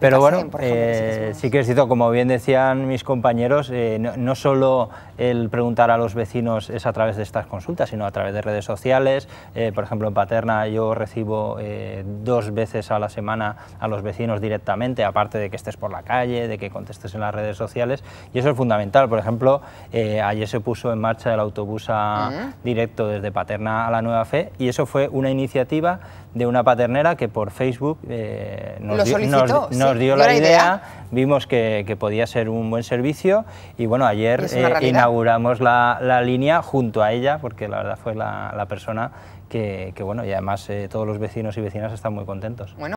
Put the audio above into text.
Pero bueno, eh, sí que es cierto, como bien decían mis compañeros, eh, no, solo el preguntar a los vecinos es a través de estas consultas, sino a través de redes sociales. Eh, por ejemplo, en Paterna yo recibo dos veces a la semana a los vecinos directamente, aparte de que estés por la calle, de que contestes en las redes sociales, y eso es fundamental. Por ejemplo, ayer se puso en marcha el autobús directo desde Paterna a la Nueva Fe, y eso fue una iniciativa de una paternera que por Facebook nos, lo nos dio la idea, vimos que, podía ser un buen servicio y bueno, ayer eh, inauguramos la, línea junto a ella, porque la verdad fue la, persona que, bueno, y además eh, todos los vecinos y vecinas están muy contentos.